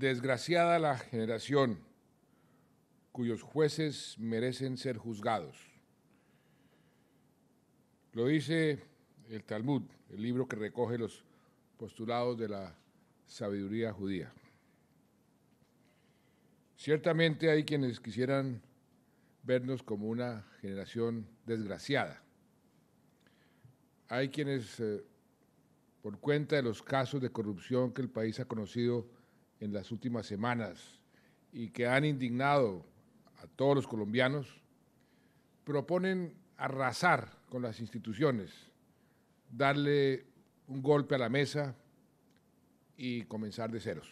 Desgraciada la generación cuyos jueces merecen ser juzgados. Lo dice el Talmud, el libro que recoge los postulados de la sabiduría judía. Ciertamente hay quienes quisieran vernos como una generación desgraciada. Hay quienes, eh, por cuenta de los casos de corrupción que el país ha conocido, en las últimas semanas y que han indignado a todos los colombianos, proponen arrasar con las instituciones, darle un golpe a la mesa y comenzar de ceros.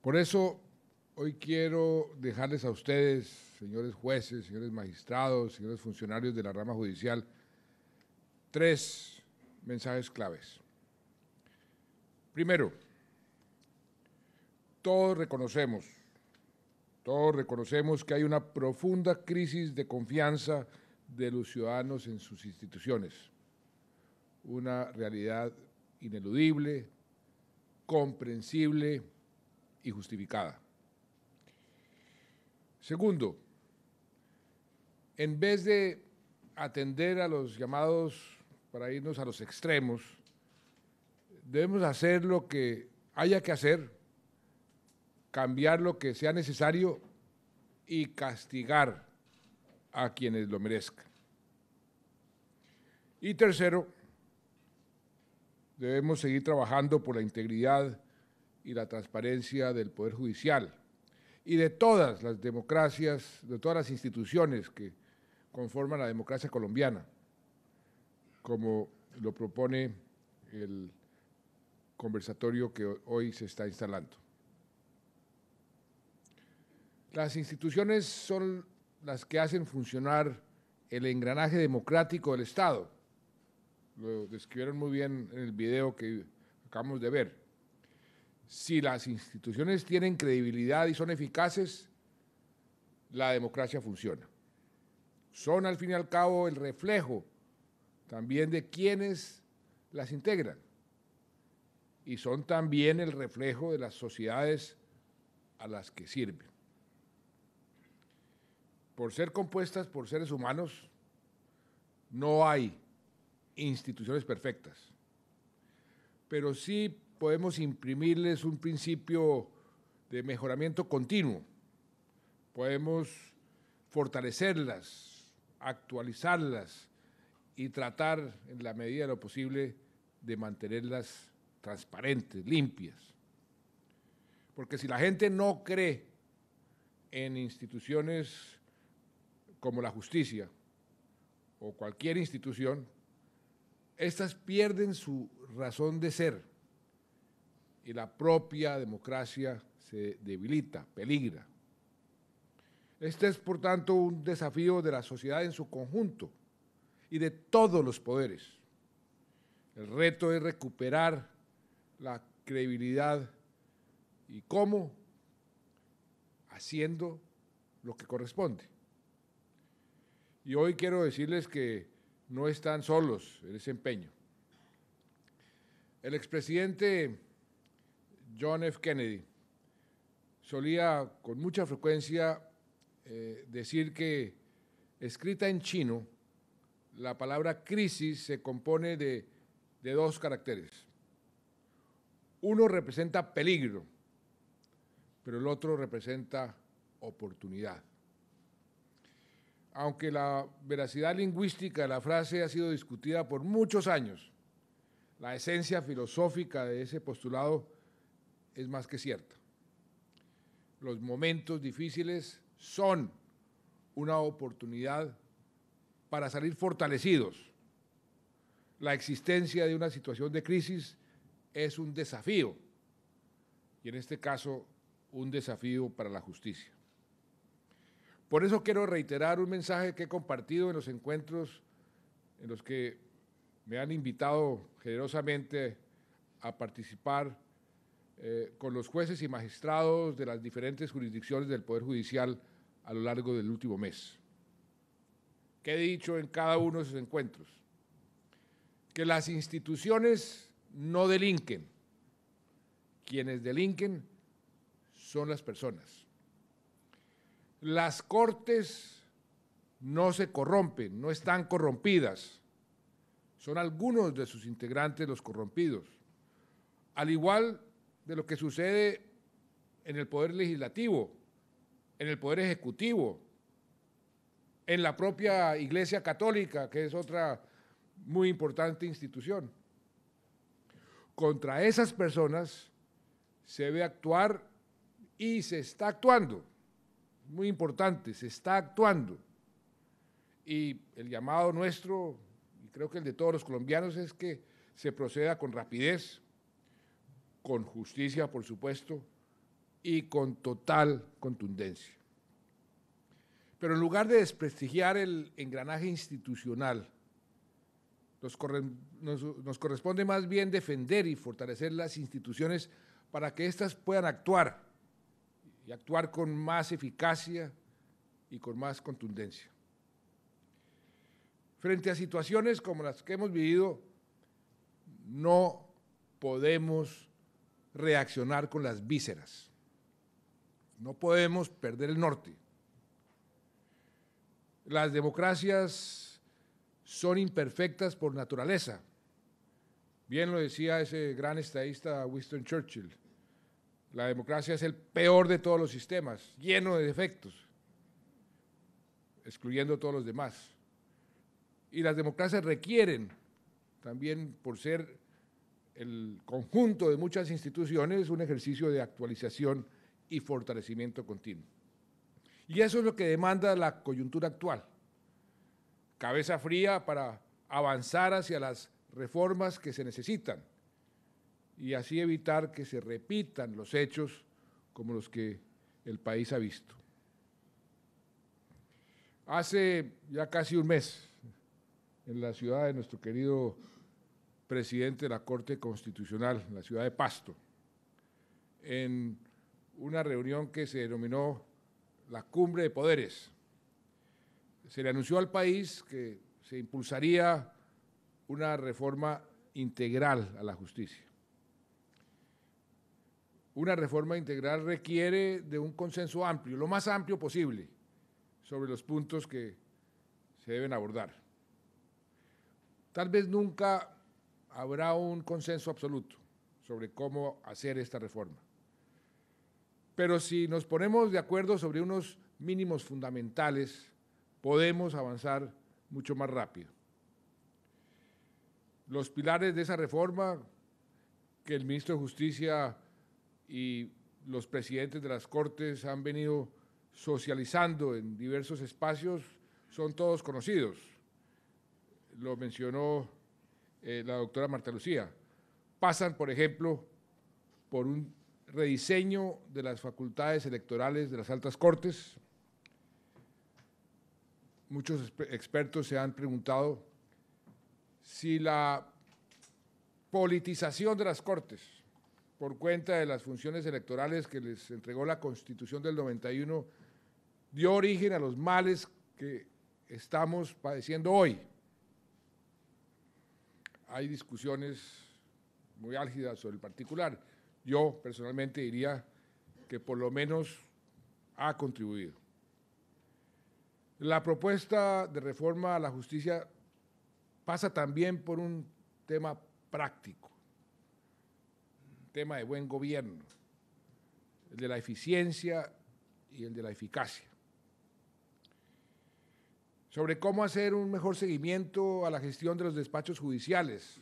Por eso hoy quiero dejarles a ustedes, señores jueces, señores magistrados, señores funcionarios de la rama judicial, tres mensajes claves. Primero, todos reconocemos, todos reconocemos que hay una profunda crisis de confianza de los ciudadanos en sus instituciones, una realidad ineludible, comprensible y justificada. Segundo, en vez de atender a los llamados para irnos a los extremos, debemos hacer lo que haya que hacer cambiar lo que sea necesario y castigar a quienes lo merezcan. Y tercero, debemos seguir trabajando por la integridad y la transparencia del Poder Judicial y de todas las democracias, de todas las instituciones que conforman la democracia colombiana, como lo propone el conversatorio que hoy se está instalando. Las instituciones son las que hacen funcionar el engranaje democrático del Estado. Lo describieron muy bien en el video que acabamos de ver. Si las instituciones tienen credibilidad y son eficaces, la democracia funciona. Son al fin y al cabo el reflejo también de quienes las integran y son también el reflejo de las sociedades a las que sirven por ser compuestas por seres humanos, no hay instituciones perfectas, pero sí podemos imprimirles un principio de mejoramiento continuo, podemos fortalecerlas, actualizarlas y tratar en la medida de lo posible de mantenerlas transparentes, limpias. Porque si la gente no cree en instituciones como la justicia o cualquier institución, estas pierden su razón de ser y la propia democracia se debilita, peligra. Este es, por tanto, un desafío de la sociedad en su conjunto y de todos los poderes. El reto es recuperar la credibilidad y cómo haciendo lo que corresponde. Y hoy quiero decirles que no están solos en ese empeño. El expresidente John F. Kennedy solía con mucha frecuencia eh, decir que escrita en chino, la palabra crisis se compone de dos caracteres. Uno representa peligro, pero el otro representa oportunidad aunque la veracidad lingüística de la frase ha sido discutida por muchos años, la esencia filosófica de ese postulado es más que cierta. Los momentos difíciles son una oportunidad para salir fortalecidos. La existencia de una situación de crisis es un desafío, y en este caso un desafío para la justicia. Por eso quiero reiterar un mensaje que he compartido en los encuentros en los que me han invitado generosamente a participar eh, con los jueces y magistrados de las diferentes jurisdicciones del Poder Judicial a lo largo del último mes. Que he dicho en cada uno de esos encuentros? Que las instituciones no delinquen. Quienes delinquen son las personas. Las cortes no se corrompen, no están corrompidas. Son algunos de sus integrantes los corrompidos. Al igual de lo que sucede en el Poder Legislativo, en el Poder Ejecutivo, en la propia Iglesia Católica, que es otra muy importante institución. Contra esas personas se debe actuar y se está actuando muy importante, se está actuando. Y el llamado nuestro, y creo que el de todos los colombianos, es que se proceda con rapidez, con justicia, por supuesto, y con total contundencia. Pero en lugar de desprestigiar el engranaje institucional, nos, corresponde más bien defender y fortalecer las instituciones para que éstas puedan actuar y actuar con más eficacia y con más contundencia. Frente a situaciones como las que hemos vivido, no podemos reaccionar con las vísceras. No podemos perder el norte. Las democracias son imperfectas por naturaleza. Bien lo decía ese gran estadista Winston Churchill. La democracia es el peor de todos los sistemas, lleno de defectos, excluyendo todos los demás. Y las democracias requieren, también por ser el conjunto de muchas instituciones, un ejercicio de actualización y fortalecimiento continuo. Y eso es lo que demanda la coyuntura actual. Cabeza fría para avanzar hacia las reformas que se necesitan y así evitar que se repitan los hechos como los que el país ha visto. Hace ya casi un mes, en la ciudad de nuestro querido presidente de la Corte Constitucional, la ciudad de Pasto, en una reunión que se denominó la Cumbre de Poderes, se le anunció al país que se impulsaría una reforma integral a la justicia una reforma integral requiere de un consenso amplio, lo más amplio posible, sobre los puntos que se deben abordar. Tal vez nunca habrá un consenso absoluto sobre cómo hacer esta reforma. Pero si nos ponemos de acuerdo sobre unos mínimos fundamentales, podemos avanzar mucho más rápido. Los pilares de esa reforma que el ministro de Justicia y los presidentes de las Cortes han venido socializando en diversos espacios, son todos conocidos. Lo mencionó eh, la doctora Marta Lucía. Pasan, por ejemplo, por un rediseño de las facultades electorales de las altas cortes. Muchos expertos se han preguntado si la politización de las cortes por cuenta de las funciones electorales que les entregó la Constitución del 91, dio origen a los males que estamos padeciendo hoy. Hay discusiones muy álgidas sobre el particular. Yo personalmente diría que por lo menos ha contribuido. La propuesta de reforma a la justicia pasa también por un tema práctico tema de buen gobierno, el de la eficiencia y el de la eficacia. Sobre cómo hacer un mejor seguimiento a la gestión de los despachos judiciales,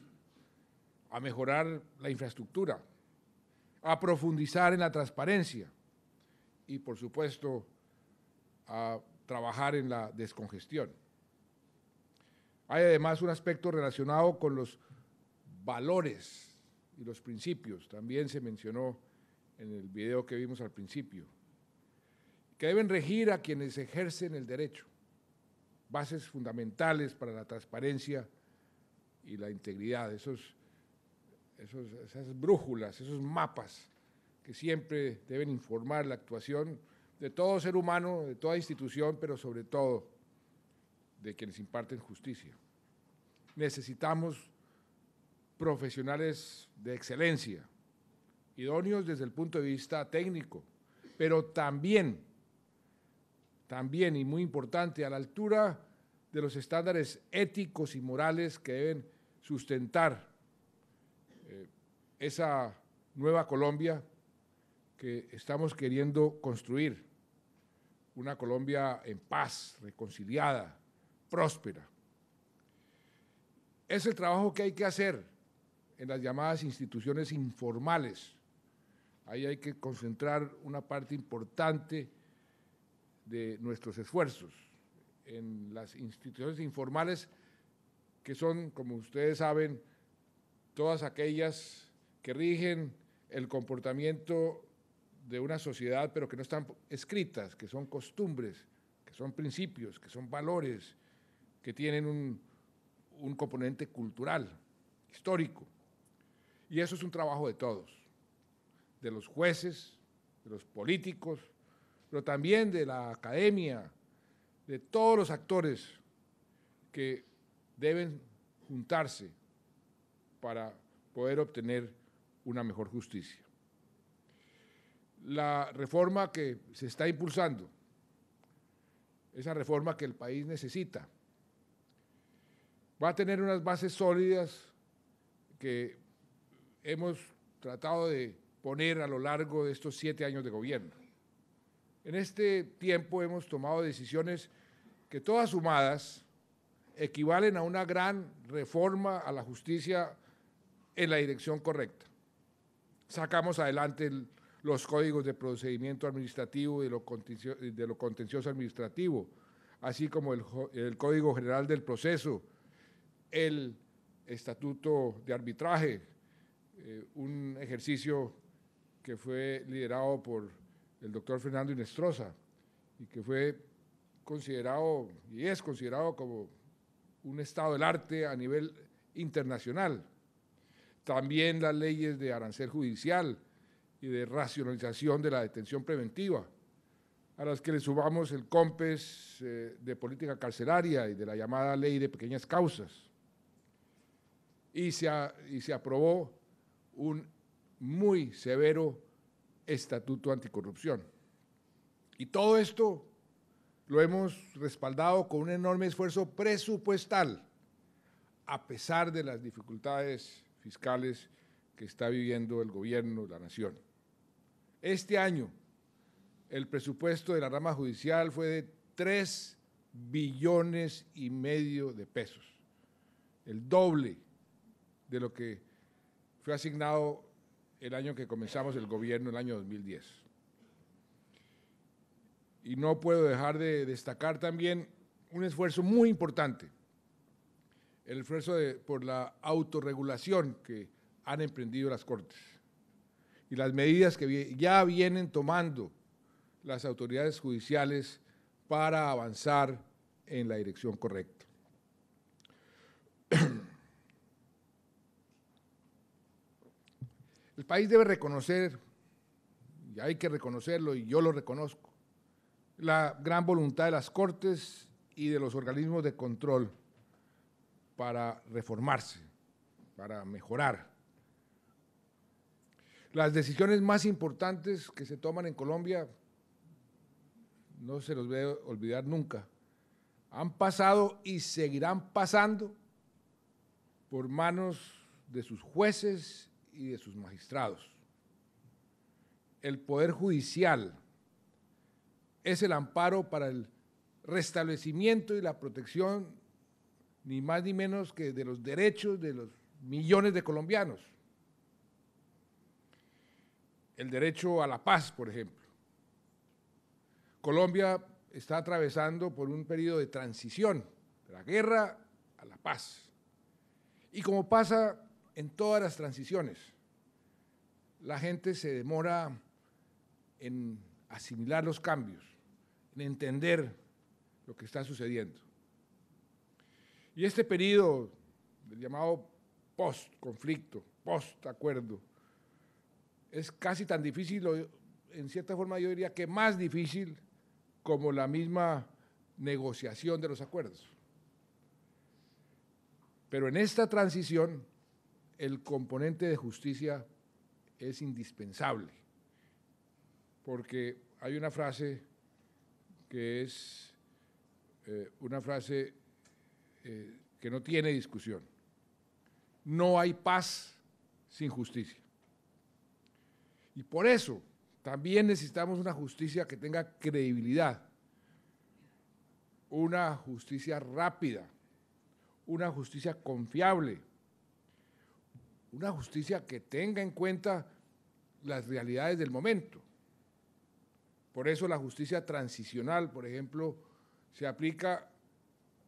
a mejorar la infraestructura, a profundizar en la transparencia y, por supuesto, a trabajar en la descongestión. Hay además un aspecto relacionado con los valores y los principios, también se mencionó en el video que vimos al principio, que deben regir a quienes ejercen el derecho, bases fundamentales para la transparencia y la integridad, esos, esas brújulas, esos mapas que siempre deben informar la actuación de todo ser humano, de toda institución, pero sobre todo de quienes imparten justicia. Necesitamos profesionales de excelencia, idóneos desde el punto de vista técnico, pero también, también y muy importante, a la altura de los estándares éticos y morales que deben sustentar eh, esa nueva Colombia que estamos queriendo construir, una Colombia en paz, reconciliada, próspera. Es el trabajo que hay que hacer en las llamadas instituciones informales. Ahí hay que concentrar una parte importante de nuestros esfuerzos en las instituciones informales que son, como ustedes saben, todas aquellas que rigen el comportamiento de una sociedad, pero que no están escritas, que son costumbres, que son principios, que son valores, que tienen un, componente cultural, histórico. Y eso es un trabajo de todos, de los jueces, de los políticos, pero también de la academia, de todos los actores que deben juntarse para poder obtener una mejor justicia. La reforma que se está impulsando, esa reforma que el país necesita, va a tener unas bases sólidas que hemos tratado de poner a lo largo de estos siete años de gobierno. En este tiempo hemos tomado decisiones que todas sumadas equivalen a una gran reforma a la justicia en la dirección correcta. Sacamos adelante los códigos de procedimiento administrativo y de lo contencioso, administrativo, así como el Código General del Proceso, el Estatuto de Arbitraje, eh, un ejercicio que fue liderado por el doctor Fernando Inestrosa y que fue considerado y es considerado como un estado del arte a nivel internacional. También las leyes de arancel judicial y de racionalización de la detención preventiva, a las que le subamos el COMPES eh, de política carcelaria y de la llamada ley de pequeñas causas. Y y se aprobó un muy severo estatuto anticorrupción. Y todo esto lo hemos respaldado con un enorme esfuerzo presupuestal, a pesar de las dificultades fiscales que está viviendo el gobierno, de la nación. Este año, el presupuesto de la rama judicial fue de 3 billones y medio de pesos, el doble de lo que fue asignado el año que comenzamos el gobierno, el año 2010. Y no puedo dejar de destacar también un esfuerzo muy importante, el esfuerzo por la autorregulación que han emprendido las Cortes y las medidas que ya vienen tomando las autoridades judiciales para avanzar en la dirección correcta. El país debe reconocer, y hay que reconocerlo, y yo lo reconozco, la gran voluntad de las Cortes y de los organismos de control para reformarse, para mejorar. Las decisiones más importantes que se toman en Colombia, no se los voy a olvidar nunca, han pasado y seguirán pasando por manos de sus jueces y de sus magistrados. El Poder Judicial es el amparo para el restablecimiento y la protección, ni más ni menos que de los derechos de los millones de colombianos. El derecho a la paz, por ejemplo. Colombia está atravesando por un periodo de transición, de la guerra a la paz. Y como pasa en todas las transiciones. La gente se demora en asimilar los cambios, en entender lo que está sucediendo. Y este periodo, el llamado post-conflicto, post-acuerdo, es casi tan difícil, en cierta forma yo diría que más difícil como la misma negociación de los acuerdos. Pero en esta transición el componente de justicia es indispensable, porque hay una frase que es eh, una frase eh, que no tiene discusión. No hay paz sin justicia. Y por eso también necesitamos una justicia que tenga credibilidad, una justicia rápida, una justicia confiable una justicia que tenga en cuenta las realidades del momento. Por eso la justicia transicional, por ejemplo, se aplica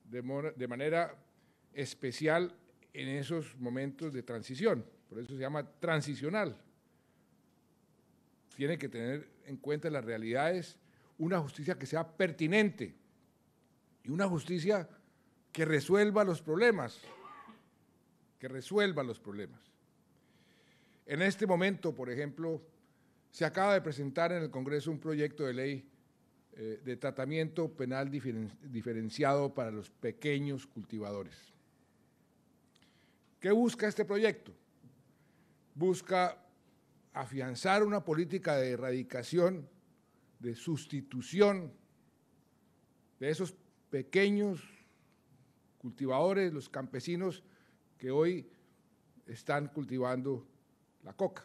de, manera especial en esos momentos de transición. Por eso se llama transicional. Tiene que tener en cuenta las realidades, una justicia que sea pertinente y una justicia que resuelva los problemas, que resuelva los problemas. En este momento, por ejemplo, se acaba de presentar en el Congreso un proyecto de ley eh, de tratamiento penal diferenciado para los pequeños cultivadores. ¿Qué busca este proyecto? Busca afianzar una política de erradicación, de sustitución de esos pequeños cultivadores, los campesinos que hoy están cultivando la coca.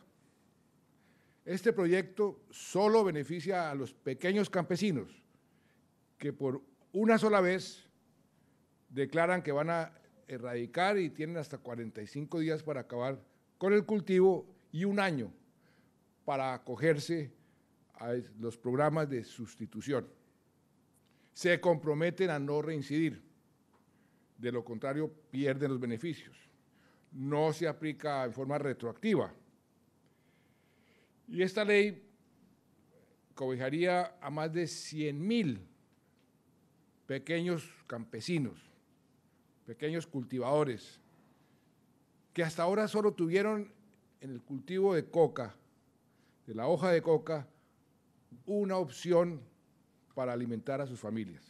Este proyecto solo beneficia a los pequeños campesinos que por una sola vez declaran que van a erradicar y tienen hasta 45 días para acabar con el cultivo y un año para acogerse a los programas de sustitución. Se comprometen a no reincidir, de lo contrario pierden los beneficios. No se aplica en forma retroactiva, y esta ley cobijaría a más de 100.000 mil pequeños campesinos, pequeños cultivadores, que hasta ahora solo tuvieron en el cultivo de coca, de la hoja de coca, una opción para alimentar a sus familias.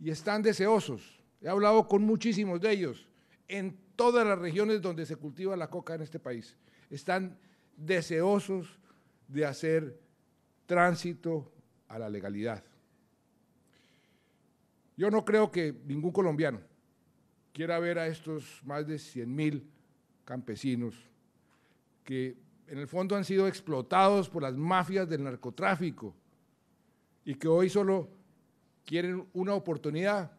Y están deseosos. He hablado con muchísimos de ellos en todas las regiones donde se cultiva la coca en este país. Están deseosos de hacer tránsito a la legalidad. Yo no creo que ningún colombiano quiera ver a estos más de 100 mil campesinos que en el fondo han sido explotados por las mafias del narcotráfico y que hoy solo quieren una oportunidad.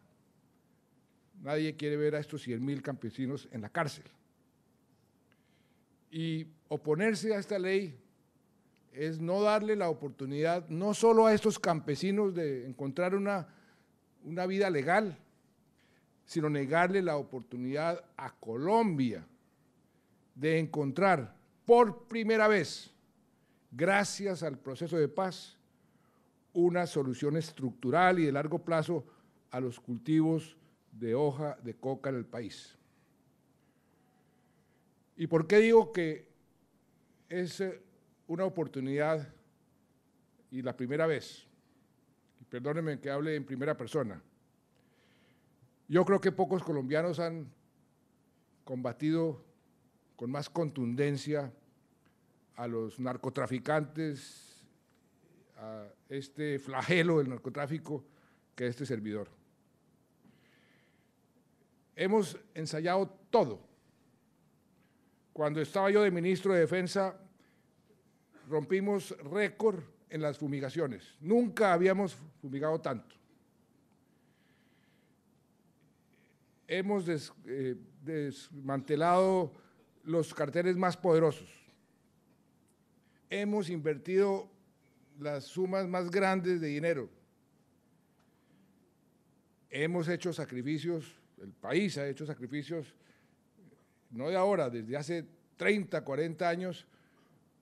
Nadie quiere ver a estos 100 mil campesinos en la cárcel. Y oponerse a esta ley es no darle la oportunidad no solo a estos campesinos de encontrar una, una vida legal, sino negarle la oportunidad a Colombia de encontrar por primera vez, gracias al proceso de paz, una solución estructural y de largo plazo a los cultivos de hoja de coca en el país. ¿Y por qué digo que es eh, una oportunidad y la primera vez, y perdónenme que hable en primera persona, yo creo que pocos colombianos han combatido con más contundencia a los narcotraficantes, a este flagelo del narcotráfico que este servidor. Hemos ensayado todo. Cuando estaba yo de ministro de Defensa, rompimos récord en las fumigaciones. Nunca habíamos fumigado tanto. Hemos eh, desmantelado los carteles más poderosos. Hemos invertido las sumas más grandes de dinero. Hemos hecho sacrificios, el país ha hecho sacrificios, no de ahora, desde hace 30, 40 años,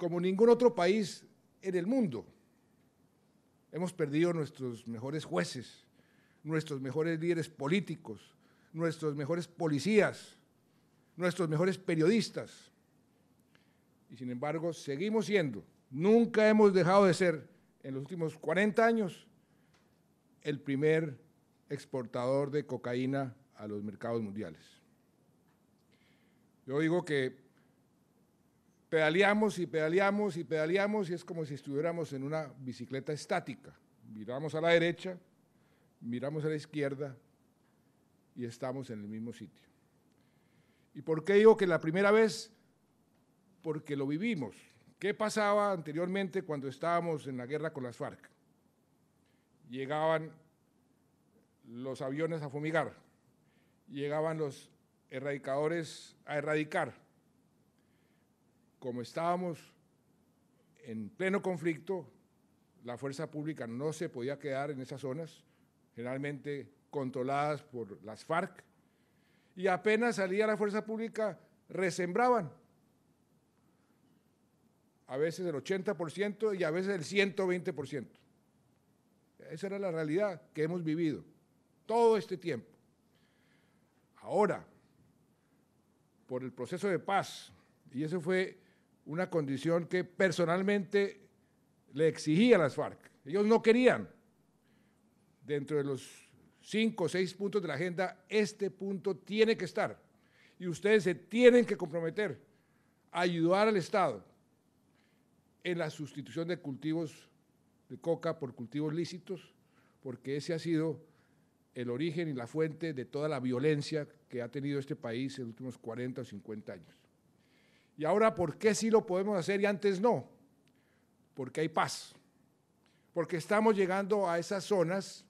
como ningún otro país en el mundo. Hemos perdido nuestros mejores jueces, nuestros mejores líderes políticos, nuestros mejores policías, nuestros mejores periodistas. Y sin embargo, seguimos siendo, nunca hemos dejado de ser en los últimos 40 años el primer exportador de cocaína a los mercados mundiales. Yo digo que pedaleamos y pedaleamos y pedaleamos y es como si estuviéramos en una bicicleta estática. Miramos a la derecha, miramos a la izquierda y estamos en el mismo sitio. ¿Y por qué digo que la primera vez? Porque lo vivimos. ¿Qué pasaba anteriormente cuando estábamos en la guerra con las FARC? Llegaban los aviones a fumigar, llegaban los erradicadores a erradicar como estábamos en pleno conflicto, la fuerza pública no se podía quedar en esas zonas, generalmente controladas por las FARC, y apenas salía la fuerza pública, resembraban. A veces el 80% y a veces el 120%. Esa era la realidad que hemos vivido todo este tiempo. Ahora, por el proceso de paz, y eso fue una condición que personalmente le exigía a las FARC. Ellos no querían, dentro de los cinco o seis puntos de la agenda, este punto tiene que estar. Y ustedes se tienen que comprometer a ayudar al Estado en la sustitución de cultivos de coca por cultivos lícitos, porque ese ha sido el origen y la fuente de toda la violencia que ha tenido este país en los últimos 40 o 50 años. Y ahora, ¿por qué sí lo podemos hacer y antes no? Porque hay paz. Porque estamos llegando a esas zonas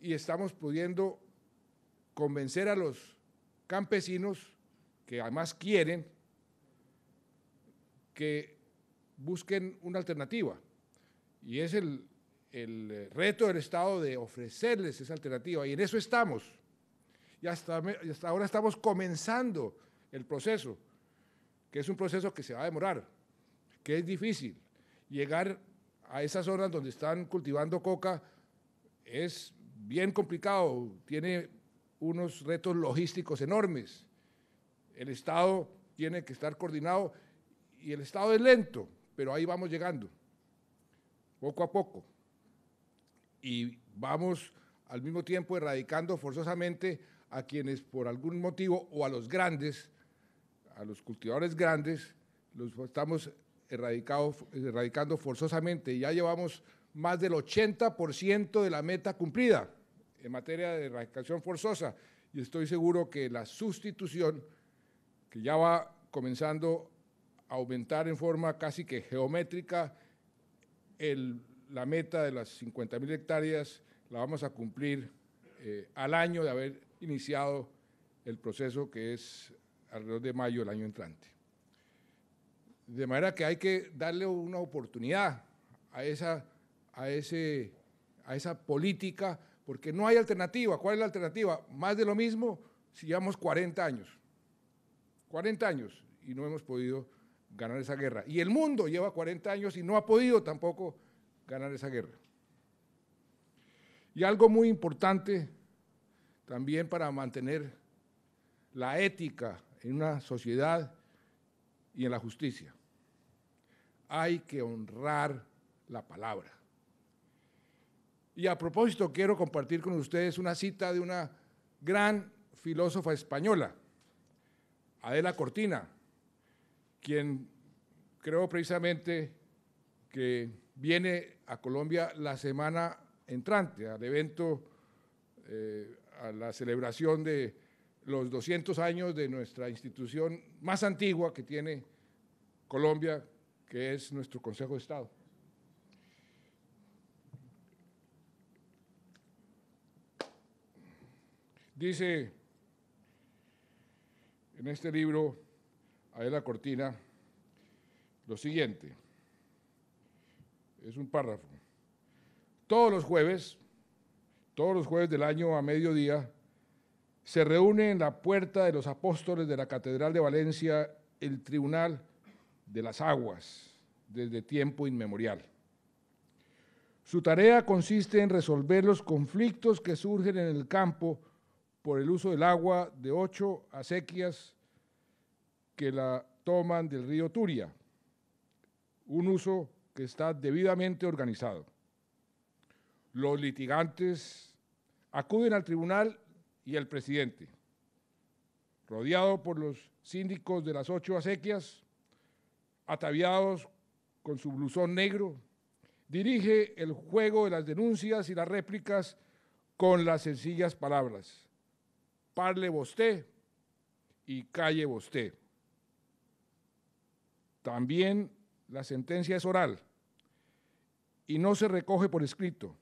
y estamos pudiendo convencer a los campesinos que además quieren que busquen una alternativa. Y es el, reto del Estado de ofrecerles esa alternativa. Y en eso estamos. y hasta ahora estamos comenzando el proceso que es un proceso que se va a demorar, que es difícil. Llegar a esas zonas donde están cultivando coca es bien complicado, tiene unos retos logísticos enormes. El Estado tiene que estar coordinado y el Estado es lento, pero ahí vamos llegando, poco a poco. Y vamos al mismo tiempo erradicando forzosamente a quienes por algún motivo o a los grandes a los cultivadores grandes, los estamos erradicando forzosamente. y Ya llevamos más del 80% de la meta cumplida en materia de erradicación forzosa y estoy seguro que la sustitución, que ya va comenzando a aumentar en forma casi que geométrica, el, la meta de las 50.000 hectáreas la vamos a cumplir eh, al año de haber iniciado el proceso que es alrededor de mayo del año entrante. De manera que hay que darle una oportunidad a esa, a ese, a esa política, porque no hay alternativa. ¿Cuál es la alternativa? Más de lo mismo si llevamos 40 años. 40 años y no hemos podido ganar esa guerra. Y el mundo lleva 40 años y no ha podido tampoco ganar esa guerra. Y algo muy importante también para mantener la ética en una sociedad y en la justicia. Hay que honrar la palabra. Y a propósito, quiero compartir con ustedes una cita de una gran filósofa española, Adela Cortina, quien creo precisamente que viene a Colombia la semana entrante al evento, eh, a la celebración de los 200 años de nuestra institución más antigua que tiene Colombia, que es nuestro Consejo de Estado. Dice en este libro, la Cortina, lo siguiente, es un párrafo. Todos los jueves, todos los jueves del año a mediodía, se reúne en la puerta de los apóstoles de la Catedral de Valencia el Tribunal de las Aguas desde tiempo inmemorial. Su tarea consiste en resolver los conflictos que surgen en el campo por el uso del agua de ocho acequias que la toman del río Turia, un uso que está debidamente organizado. Los litigantes acuden al tribunal y el presidente. Rodeado por los síndicos de las ocho acequias, ataviados con su blusón negro, dirige el juego de las denuncias y las réplicas con las sencillas palabras. Parle vosté y calle vosté. También la sentencia es oral y no se recoge por escrito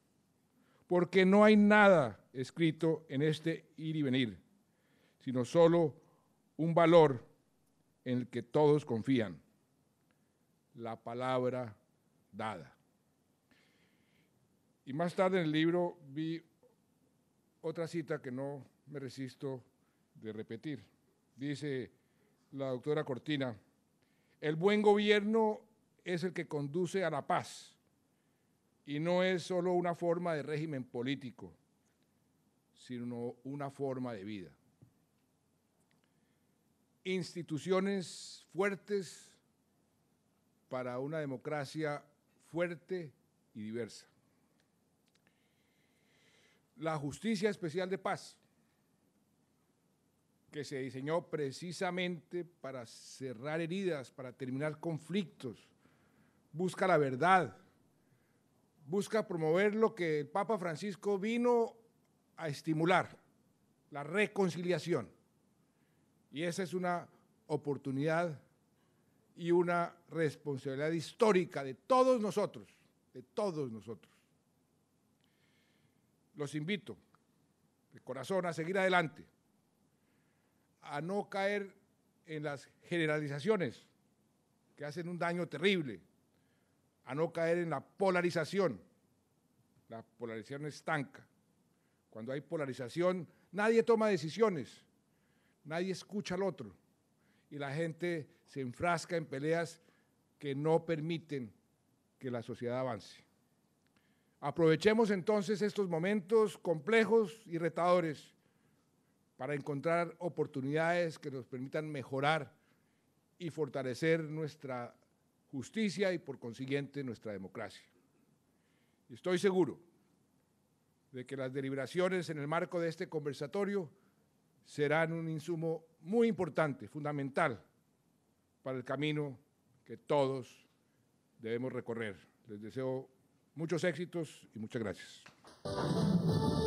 porque no hay nada escrito en este ir y venir, sino solo un valor en el que todos confían, la palabra dada. Y más tarde en el libro vi otra cita que no me resisto de repetir. Dice la doctora Cortina, el buen gobierno es el que conduce a la paz y no es solo una forma de régimen político, sino una forma de vida. Instituciones fuertes para una democracia fuerte y diversa. La Justicia Especial de Paz, que se diseñó precisamente para cerrar heridas, para terminar conflictos, busca la verdad, busca promover lo que el Papa Francisco vino a estimular, la reconciliación. Y esa es una oportunidad y una responsabilidad histórica de todos nosotros, de todos nosotros. Los invito de corazón a seguir adelante, a no caer en las generalizaciones que hacen un daño terrible a no caer en la polarización, la polarización estanca. Cuando hay polarización, nadie toma decisiones, nadie escucha al otro y la gente se enfrasca en peleas que no permiten que la sociedad avance. Aprovechemos entonces estos momentos complejos y retadores para encontrar oportunidades que nos permitan mejorar y fortalecer nuestra justicia y por consiguiente nuestra democracia. Estoy seguro de que las deliberaciones en el marco de este conversatorio serán un insumo muy importante, fundamental, para el camino que todos debemos recorrer. Les deseo muchos éxitos y muchas gracias.